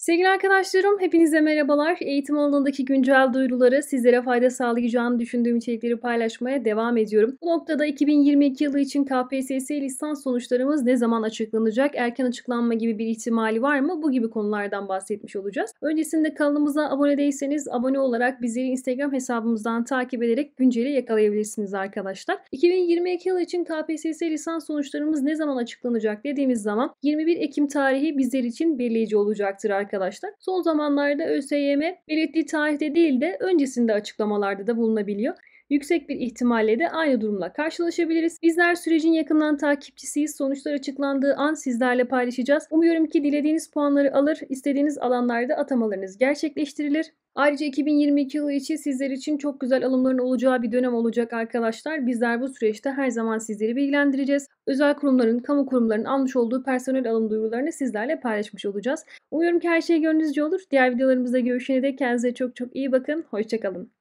Sevgili arkadaşlarım, hepinize merhabalar. Eğitim alanındaki güncel duyuruları sizlere fayda sağlayacağını düşündüğüm içerikleri paylaşmaya devam ediyorum. Bu noktada 2022 yılı için KPSS lisans sonuçlarımız ne zaman açıklanacak, erken açıklanma gibi bir ihtimali var mı? Bu gibi konulardan bahsetmiş olacağız. Öncesinde kanalımıza abone değilseniz abone olarak bizleri Instagram hesabımızdan takip ederek günceli yakalayabilirsiniz arkadaşlar. 2022 yılı için KPSS lisans sonuçlarımız ne zaman açıklanacak dediğimiz zaman 21 Ekim tarihi bizler için belirleyici olacaktır arkadaşlar arkadaşlar son zamanlarda ÖSYM belirttiği tarihte değil de öncesinde açıklamalarda da bulunabiliyor. Yüksek bir ihtimalle de aynı durumla karşılaşabiliriz. Bizler sürecin yakından takipçisiyiz. Sonuçlar açıklandığı an sizlerle paylaşacağız. Umuyorum ki dilediğiniz puanları alır, istediğiniz alanlarda atamalarınız gerçekleştirilir. Ayrıca 2022 yılı için sizler için çok güzel alımların olacağı bir dönem olacak arkadaşlar. Bizler bu süreçte her zaman sizleri bilgilendireceğiz. Özel kurumların, kamu kurumlarının almış olduğu personel alım duyurularını sizlerle paylaşmış olacağız. Umuyorum ki her şey gönlünüzce olur. Diğer videolarımızda görüşene dek kendinize çok çok iyi bakın. Hoşçakalın.